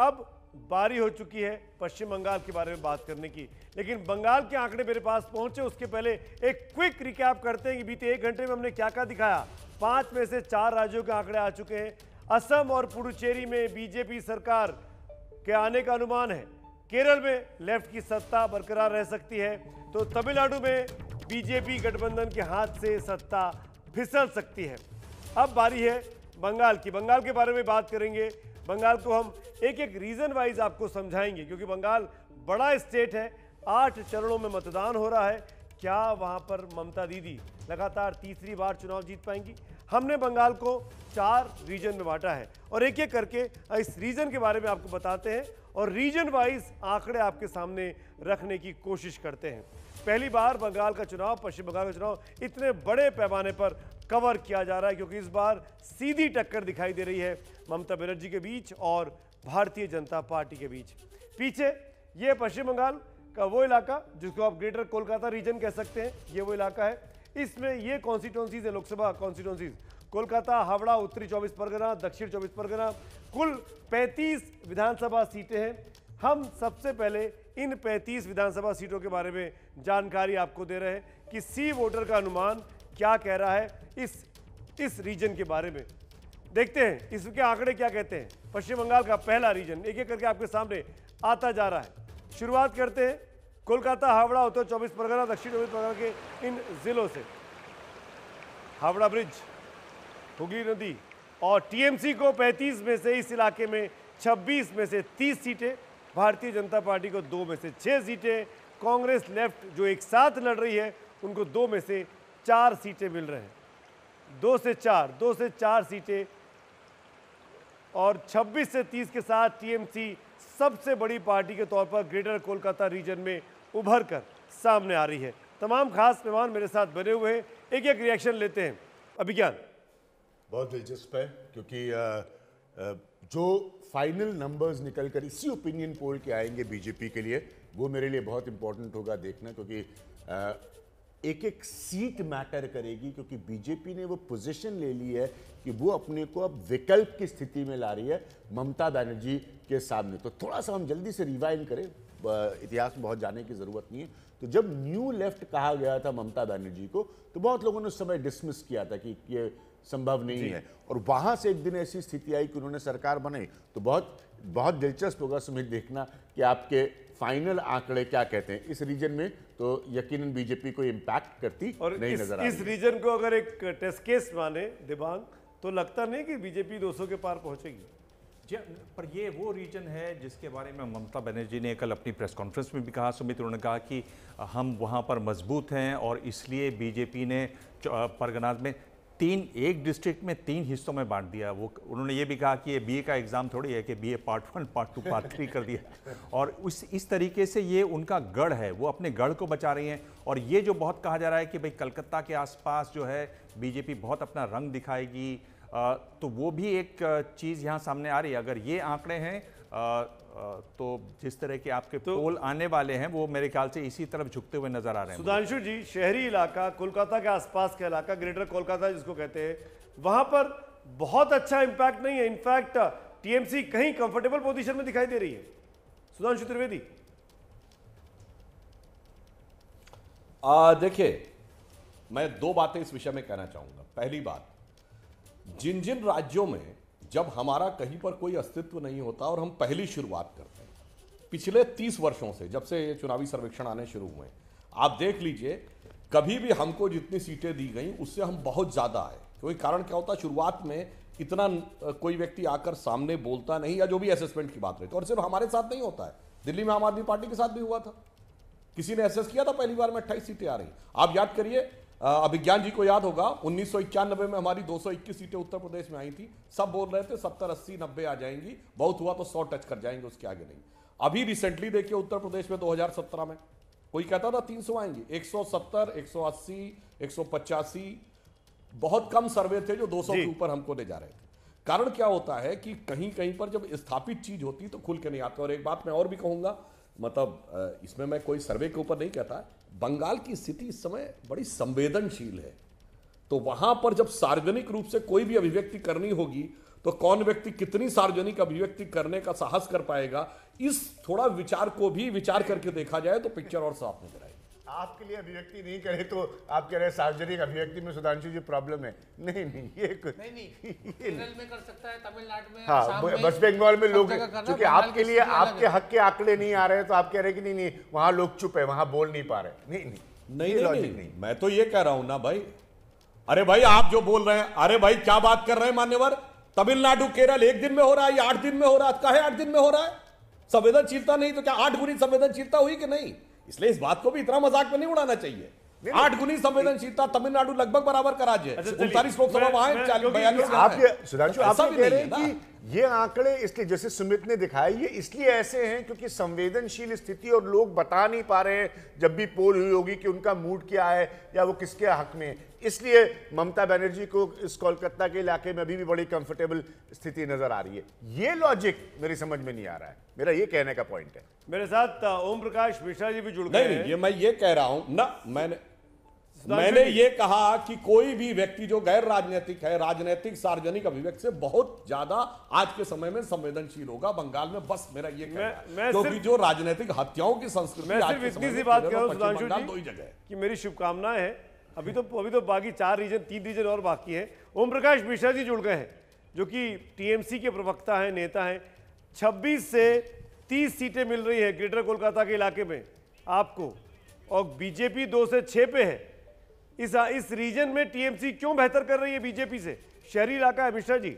अब बारी हो चुकी है पश्चिम बंगाल के बारे में बात करने की लेकिन बंगाल के आंकड़े मेरे पास पहुंचे उसके पहले एक क्विक रिकैप करते हैं कि बीते एक घंटे में हमने क्या क्या दिखाया पांच में से चार राज्यों के आंकड़े आ चुके हैं असम और पुडुचेरी में बीजेपी सरकार के आने का अनुमान है केरल में लेफ्ट की सत्ता बरकरार रह सकती है तो तमिलनाडु में बीजेपी गठबंधन के हाथ से सत्ता फिसल सकती है अब बारी है बंगाल की बंगाल के बारे में बात करेंगे बंगाल को हम एक एक रीज़न वाइज आपको समझाएंगे क्योंकि बंगाल बड़ा स्टेट है आठ चरणों में मतदान हो रहा है क्या वहाँ पर ममता दीदी लगातार तीसरी बार चुनाव जीत पाएंगी हमने बंगाल को चार रीजन में बांटा है और एक एक करके इस रीजन के बारे में आपको बताते हैं और रीजन वाइज आंकड़े आपके सामने रखने की कोशिश करते हैं पहली बार बंगाल का चुनाव पश्चिम बंगाल का चुनाव इतने बड़े पैमाने पर कवर किया जा रहा है क्योंकि इस बार सीधी टक्कर दिखाई दे रही है ममता बनर्जी के बीच और भारतीय जनता पार्टी के बीच पीछे ये पश्चिम बंगाल का वो इलाका जिसको आप ग्रेटर कोलकाता रीजन कह सकते हैं ये वो इलाका है इसमें ये कॉन्स्टिट्यूंसीज है लोकसभा कॉन्स्टिट्यूंसीज कोलकाता हावड़ा उत्तरी चौबीस परगना दक्षिण चौबीस परगना कुल 35 विधानसभा सीटें हैं हम सबसे पहले इन 35 विधानसभा सीटों के बारे में जानकारी आपको दे रहे हैं कि सी वोटर का अनुमान क्या कह रहा है इस इस रीजन के बारे में देखते हैं इसके आंकड़े क्या कहते हैं पश्चिम बंगाल का पहला रीजन एक एक करके आपके सामने आता जा रहा है शुरुआत करते हैं कोलकाता हावड़ा उत्तर तो चौबीस परगना दक्षिण चौबीस परगना के इन ज़िलों से हावड़ा ब्रिज हुगली नदी और टीएमसी को 35 में से इस इलाके में 26 में से 30 सीटें भारतीय जनता पार्टी को दो में से छः सीटें कांग्रेस लेफ्ट जो एक साथ लड़ रही है उनको दो में से चार सीटें मिल रहे हैं दो से चार दो से चार सीटें और 26 से 30 के साथ टीएमसी सबसे बड़ी पार्टी के तौर पर ग्रेटर कोलकाता रीजन में उभर कर सामने आ रही है तमाम खास मेहमान मेरे साथ बने हुए हैं एक एक रिएक्शन लेते हैं अभिज्ञान बहुत दिलचस्प है क्योंकि आ, आ, जो फाइनल नंबर्स निकल कर इसी ओपिनियन पोल के आएंगे बीजेपी के लिए वो मेरे लिए बहुत इंपॉर्टेंट होगा देखना क्योंकि आ, एक एक सीट मैटर करेगी क्योंकि बीजेपी ने वो पोजीशन ले ली है कि वो अपने को अब विकल्प की स्थिति में ला रही है ममता बनर्जी के सामने तो थोड़ा सा हम जल्दी से रिवाइंड करें इतिहास में बहुत जाने की ज़रूरत नहीं है तो जब न्यू लेफ्ट कहा गया था ममता बनर्जी को तो बहुत लोगों ने उस समय डिसमिस किया था कि ये संभव नहीं है और वहां से एक दिन ऐसी स्थिति आई कि उन्होंने सरकार बनाई तो बहुत बहुत दिलचस्प होगा सुमित देखना कि आपके फाइनल आंकड़े क्या कहते हैं इस रीजन में तो यकीनन बीजेपी को इम्पैक्ट करती और नहीं इस, नजर इस रीजन को अगर एक टेस्ट केस माने दिमाग तो लगता नहीं कि बीजेपी 200 के पार पहुंचेगी पर ये वो रीजन है जिसके बारे में ममता बनर्जी ने कल अपनी प्रेस कॉन्फ्रेंस में भी कहा सुमित उन्होंने कहा कि हम वहाँ पर मजबूत हैं और इसलिए बीजेपी ने परगनाज में तीन एक डिस्ट्रिक्ट में तीन हिस्सों में बांट दिया वो उन्होंने ये भी कहा कि ये बीए का एग्ज़ाम थोड़ी है कि BA part one part two part three कर दिया और उस इस तरीके से ये उनका गढ़ है वो अपने गढ़ को बचा रही हैं और ये जो बहुत कहा जा रहा है कि भाई कलकत्ता के आसपास जो है बीजेपी बहुत अपना रंग दिखाएगी तो वो भी एक चीज़ यहाँ सामने आ रही है अगर ये आंकड़े हैं तो जिस तरह के आपके तो, पोल आने वाले हैं वो मेरे ख्याल से इसी तरफ झुकते हुए नजर आ रहे हैं सुधांशु जी शहरी इलाका कोलकाता के आसपास का इलाका ग्रेटर कोलकाता जिसको कहते हैं वहां पर बहुत अच्छा इंपैक्ट नहीं है इनफैक्ट टीएमसी कहीं कंफर्टेबल पोजीशन में दिखाई दे रही है सुधांशु त्रिवेदी देखिए मैं दो बातें इस विषय में कहना चाहूंगा पहली बात जिन जिन राज्यों में जब हमारा कहीं पर कोई अस्तित्व नहीं होता और हम पहली शुरुआत करते हैं पिछले तीस वर्षों से जब से ये चुनावी सर्वेक्षण आने शुरू हुए आप देख लीजिए कभी भी हमको जितनी सीटें दी गई उससे हम बहुत ज़्यादा आए क्योंकि कारण क्या होता शुरुआत में इतना कोई व्यक्ति आकर सामने बोलता नहीं या जो भी असेसमेंट की बात रहती है और सिर्फ हमारे साथ नहीं होता है दिल्ली में आम आदमी पार्टी के साथ भी हुआ था किसी ने एसेस किया था पहली बार में अट्ठाईस सीटें आ रही आप याद करिए अभिज्ञान जी को याद होगा उन्नीस में हमारी 221 सीटें उत्तर प्रदेश में आई थी सब बोल रहे थे सत्तर अस्सी नब्बे आ जाएंगी बहुत हुआ तो सौ टच कर जाएंगे उसके आगे नहीं अभी रिसेंटली देखिए उत्तर प्रदेश में 2017 में कोई कहता था 300 आएंगे 170 180 185 बहुत कम सर्वे थे जो 200 के ऊपर हमको ले जा रहे थे कारण क्या होता है कि कहीं कहीं पर जब स्थापित चीज होती तो खुल के नहीं आते और एक बात मैं और भी कहूंगा मतलब इसमें मैं कोई सर्वे के ऊपर नहीं कहता बंगाल की स्थिति इस समय बड़ी संवेदनशील है तो वहां पर जब सार्वजनिक रूप से कोई भी अभिव्यक्ति करनी होगी तो कौन व्यक्ति कितनी सार्वजनिक अभिव्यक्ति करने का साहस कर पाएगा इस थोड़ा विचार को भी विचार करके देखा जाए तो पिक्चर और साफ नजर आए आपके लिए अभिव्यक्ति नहीं करे तो आप कह रहे हैं सार्वजनिक अभिव्यक्ति में सुधांशु जी प्रॉब्लम है नहीं नहीं ये कुछ नहीं नहीं केरल में कर सकता है तमिलनाडु में हाँ वेस्ट बंगाल में लोग क्योंकि आपके लिए आपके हक के आंकड़े नहीं आ रहे तो आप कह रहे कि नहीं नहीं वहां लोग चुप है वहां बोल नहीं पा रहे नहीं नहीं नहीं लॉजिक नहीं मैं तो ये कह रहा हूं ना भाई अरे भाई आप जो बोल रहे हैं अरे भाई क्या बात कर रहे हैं मान्यवर तमिलनाडु केरल एक दिन में हो रहा है या आठ दिन में हो रहा है कहे आठ दिन में हो रहा है संवेदनशीलता नहीं तो क्या आठ गुनी संवेदनशीलता हुई कि नहीं इसलिए इस बात को भी इतना मजाक में नहीं उड़ाना चाहिए आठ गुनी संवेदनशीलता तमिलनाडु लगभग बराबर का राज्य है अच्छा, उनतालीस लोकसभा वहां बयालीस सुधांशु आप कह रहे हैं कि ये आंकड़े इसलिए जैसे सुमित ने दिखाई ये इसलिए ऐसे हैं क्योंकि संवेदनशील स्थिति और लोग बता नहीं पा रहे हैं जब भी पोल हुई होगी कि उनका मूड क्या है या वो किसके हक में इसलिए ममता बनर्जी को इस कोलकाता के इलाके में अभी भी बड़ी कंफर्टेबल स्थिति नजर आ रही है ये लॉजिक मेरी समझ में नहीं आ रहा है मेरा ये कहने का पॉइंट है मेरे साथ ओम प्रकाश मिश्रा जी भी जुड़ गए ये मैं ये कह रहा हूं ना मैंने मैंने ये कहा कि कोई भी व्यक्ति जो गैर राजनीतिक है राजनीतिक सार्वजनिक अभिव्यक्ति से बहुत ज्यादा आज के समय में संवेदनशील होगा बंगाल में बस मेरा ये क्योंकि जो राजनीतिक हत्याओं की संस्कृति इतनी दो ही जगह कि मेरी शुभकामनाएं है अभी तो अभी तो बाकी चार रीजन तीन रीजन और बाकी है ओम प्रकाश मिश्रा जी जुड़ गए हैं जो कि टीएमसी के प्रवक्ता हैं नेता हैं 26 से 30 सीटें मिल रही है ग्रेटर कोलकाता के इलाके में आपको और बीजेपी दो से छः पे है इस इस रीजन में टीएमसी क्यों बेहतर कर रही है बीजेपी से शहरी इलाका है मिश्रा जी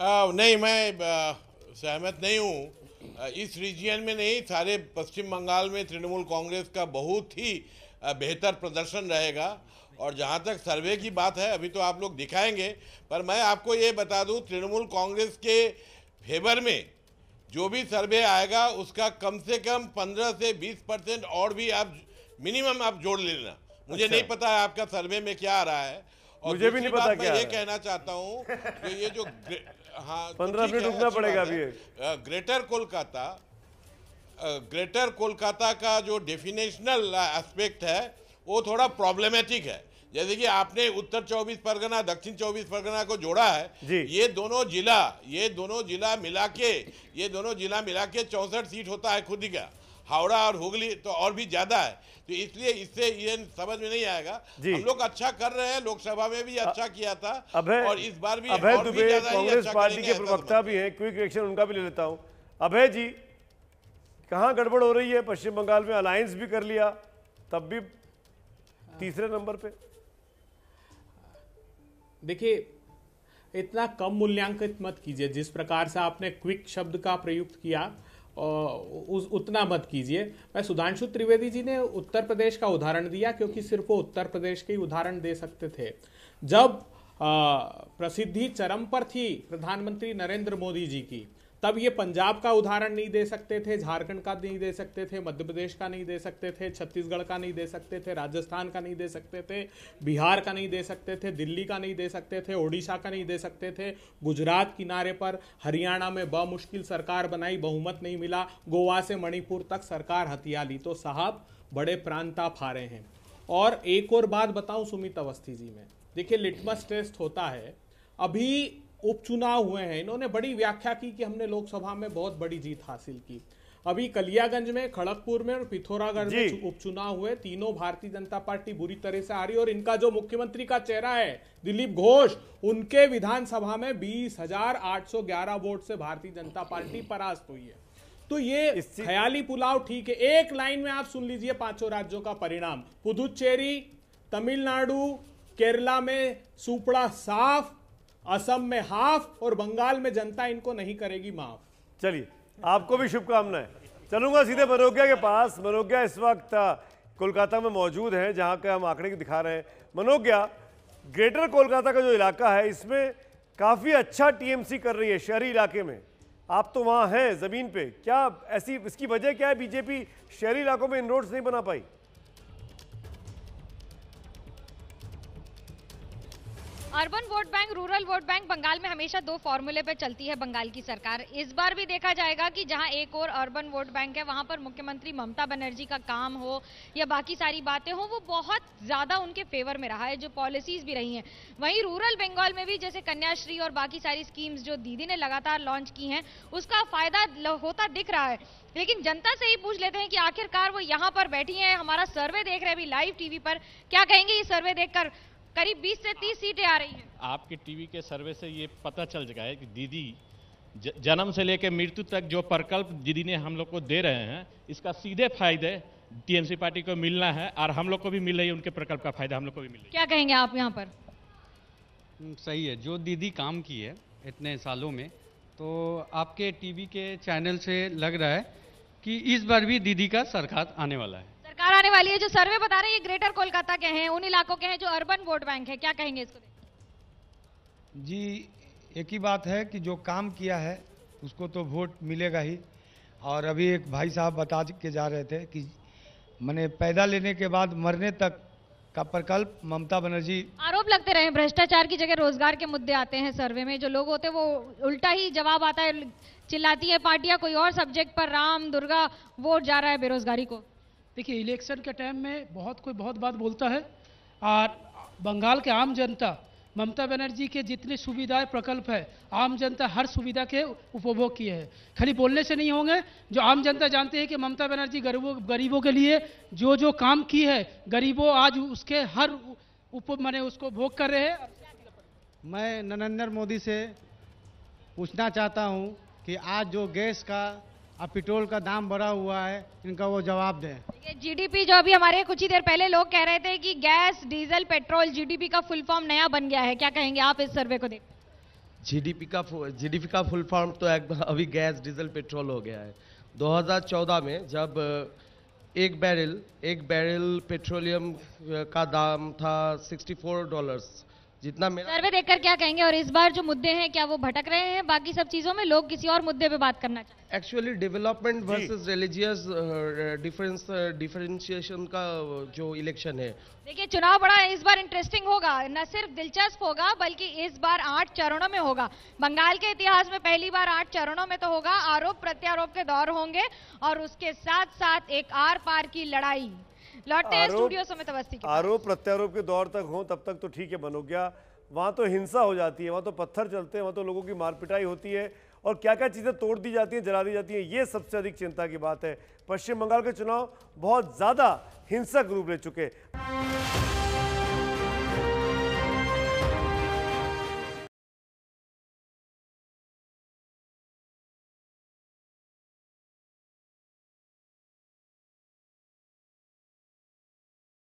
आ, नहीं मैं सहमत नहीं हूँ इस रीजन में नहीं सारे पश्चिम बंगाल में तृणमूल कांग्रेस का बहुत ही बेहतर प्रदर्शन रहेगा और जहाँ तक सर्वे की बात है अभी तो आप लोग दिखाएंगे पर मैं आपको ये बता दूँ तृणमूल कांग्रेस के फेवर में जो भी सर्वे आएगा उसका कम से कम 15 से 20 परसेंट और भी आप मिनिमम आप जोड़ लेना मुझे अच्छा। नहीं पता है आपका सर्वे में क्या आ रहा है और मुझे भी नहीं पता क्या ये कहना चाहता हूँ ये जो हाँ तो पंद्रह मिनट रुकना पड़ेगा अभी ग्रेटर कोलकाता ग्रेटर कोलकाता का जो डेफिनेशनल एस्पेक्ट है वो थोड़ा प्रॉब्लमेटिक है जैसे कि आपने उत्तर 24 परगना दक्षिण 24 परगना को जोड़ा है ये दोनों जिला ये दोनों जिला मिला के ये दोनों जिला मिला के चौंसठ सीट होता है खुद ही का हावड़ा और हुगली तो और भी ज्यादा है तो इसलिए इससे ये समझ में नहीं आएगा हम लोग अच्छा कर रहे हैं लोकसभा में भी अच्छा किया था और इस बार भी अभय दुबे कांग्रेस अच्छा पार्टी के प्रवक्ता भी है क्विक रिएक्शन उनका भी ले लेता हूँ अभय जी कहाँ गड़बड़ हो रही है पश्चिम बंगाल में अलायंस भी कर लिया तब भी तीसरे नंबर पे देखिए इतना कम मूल्यांकित मत कीजिए जिस प्रकार से आपने क्विक शब्द का प्रयुक्त किया उस उतना मत कीजिए मैं सुधांशु त्रिवेदी जी ने उत्तर प्रदेश का उदाहरण दिया क्योंकि सिर्फ वो उत्तर प्रदेश के ही उदाहरण दे सकते थे जब प्रसिद्धि चरम पर थी प्रधानमंत्री नरेंद्र मोदी जी की तब ये पंजाब का उदाहरण नहीं दे सकते थे झारखंड का नहीं दे सकते थे मध्य प्रदेश का नहीं दे सकते थे छत्तीसगढ़ का नहीं दे सकते थे राजस्थान का नहीं दे सकते थे बिहार का नहीं दे सकते थे दिल्ली का नहीं दे सकते थे ओडिशा का नहीं दे सकते थे गुजरात किनारे पर हरियाणा में बमुश्किल सरकार बनाई बहुमत नहीं मिला गोवा से मणिपुर तक सरकार हथिया ली तो साहब बड़े प्रांता फारे हैं और एक और बात बताऊं सुमित अवस्थी जी में देखिए लिटमस टेस्ट होता है अभी उपचुनाव हुए हैं इन्होंने बड़ी व्याख्या की कि हमने लोकसभा में बहुत बड़ी जीत हासिल की अभी कलियागंज में खड़गपुर में और पिथौरागढ़ में उपचुनाव हुए तीनों भारतीय जनता पार्टी बुरी तरह से आ रही और इनका जो मुख्यमंत्री का चेहरा है दिलीप घोष उनके विधानसभा में बीस हजार आठ सौ ग्यारह वोट से भारतीय जनता पार्टी परास्त हुई है तो ये ख्याली पुलाव ठीक है एक लाइन में आप सुन लीजिए पांचों राज्यों का परिणाम पुदुचेरी तमिलनाडु केरला में सुपड़ा साफ असम में हाफ और बंगाल में जनता इनको नहीं करेगी माफ चलिए आपको भी शुभकामनाएं चलूंगा सीधे मनोज्ञा के पास मनोज्ञा इस वक्त कोलकाता में मौजूद है जहां के हम आंकड़े दिखा रहे हैं मनोज्ञा ग्रेटर कोलकाता का जो इलाका है इसमें काफ़ी अच्छा टीएमसी कर रही है शहरी इलाके में आप तो वहाँ हैं ज़मीन पे क्या ऐसी इसकी वजह क्या है बीजेपी शहरी इलाकों में इन नहीं बना पाई urban vote bank rural vote bank Bengal में हमेशा दो फॉर्मूले पर चलती है बंगाल की सरकार इस बार भी देखा जाएगा कि जहां एक और अर्बन वोट बैंक है वहां पर मुख्यमंत्री ममता बनर्जी का काम हो या बाकी सारी बातें हो वो बहुत ज़्यादा उनके फेवर में रहा है जो पॉलिसीज भी रही हैं वहीं रूरल बंगाल में भी जैसे कन्याश्री और बाकी सारी स्कीम्स जो दीदी ने लगातार लॉन्च की हैं उसका फायदा होता दिख रहा है लेकिन जनता से ही पूछ लेते हैं कि आखिरकार वो यहाँ पर बैठी हैं हमारा सर्वे देख रहे हैं अभी लाइव टीवी पर क्या कहेंगे ये सर्वे देखकर करीब 20 से 30 सीटें आ रही हैं आपके टीवी के सर्वे से ये पता चल चुका है कि दीदी जन्म से लेकर मृत्यु तक जो प्रकल्प दीदी ने हम लोग को दे रहे हैं इसका सीधे फायदे टीएमसी पार्टी को मिलना है और हम लोग को भी मिल रही है उनके प्रकल्प का फायदा हम लोग को भी मिल है क्या कहेंगे आप यहाँ पर हम्म, सही है जो दीदी काम की है इतने सालों में तो आपके टीवी के चैनल से लग रहा है कि इस बार भी दीदी का सरकार आने वाला है सरकार आने वाली है जो सर्वे बता रहे हैं ये ग्रेटर कोलकाता के हैं उन इलाकों के हैं जो अर्बन वोट बैंक है क्या कहेंगे इसको जी एक ही बात है कि जो काम किया है उसको तो वोट मिलेगा ही और अभी एक भाई साहब बता के जा रहे थे कि मैंने पैदा लेने के बाद मरने तक का प्रकल्प ममता बनर्जी आरोप लगते रहे भ्रष्टाचार की जगह रोजगार के मुद्दे आते हैं सर्वे में जो लोग होते हैं वो उल्टा ही जवाब आता है चिल्लाती है पार्टियां कोई और सब्जेक्ट पर राम दुर्गा वोट जा रहा है बेरोजगारी को देखिए इलेक्शन के टाइम में बहुत कोई बहुत बात बोलता है और बंगाल के आम जनता ममता बनर्जी के जितने सुविधाएं प्रकल्प है आम जनता हर सुविधा के उपभोग किए हैं खाली बोलने से नहीं होंगे जो आम जनता जानते हैं कि ममता बनर्जी गरीबों गरीबों के लिए जो जो काम की है गरीबों आज उसके हर उप मैंने उसको भोग कर रहे हैं मैं नरेंद्र मोदी से पूछना चाहता हूँ कि आज जो गैस का अब पेट्रोल का दाम बढ़ा हुआ है इनका वो जवाब दें जीडीपी जो अभी हमारे कुछ ही देर पहले लोग कह रहे थे कि गैस डीजल पेट्रोल जीडीपी का फुल फॉर्म नया बन गया है क्या कहेंगे आप इस सर्वे को देख जीडीपी का जीडीपी का फुल फॉर्म तो एक अभी गैस डीजल पेट्रोल हो गया है 2014 में जब एक बैरल एक बैरल पेट्रोलियम का दाम था सिक्सटी फोर जितना मेरा सर्वे देखकर क्या कहेंगे और इस बार जो मुद्दे हैं क्या वो भटक रहे हैं बाकी सब चीजों में लोग किसी और मुद्दे पे बात करना चाहते actually development versus religious difference differentiation का uh, जो इलेक्शन है देखिए चुनाव बड़ा इस बार इंटरेस्टिंग होगा न सिर्फ दिलचस्प होगा बल्कि इस बार आठ चरणों में होगा बंगाल के इतिहास में पहली बार आठ चरणों में तो होगा आरोप प्रत्यारोप के दौर होंगे और उसके साथ साथ एक आर पार की लड़ाई हैं स्टूडियो समेत अवस्थी आरोप प्रत्यारोप के दौर तक हो तब तक तो ठीक है मनोज्ञा वहाँ तो हिंसा हो जाती है वहाँ तो पत्थर चलते हैं वहाँ तो लोगों की मारपिटाई होती है और क्या क्या चीज़ें तोड़ दी जाती हैं जला दी जाती हैं ये सबसे अधिक चिंता की बात है पश्चिम बंगाल के चुनाव बहुत ज़्यादा हिंसक रूप ले चुके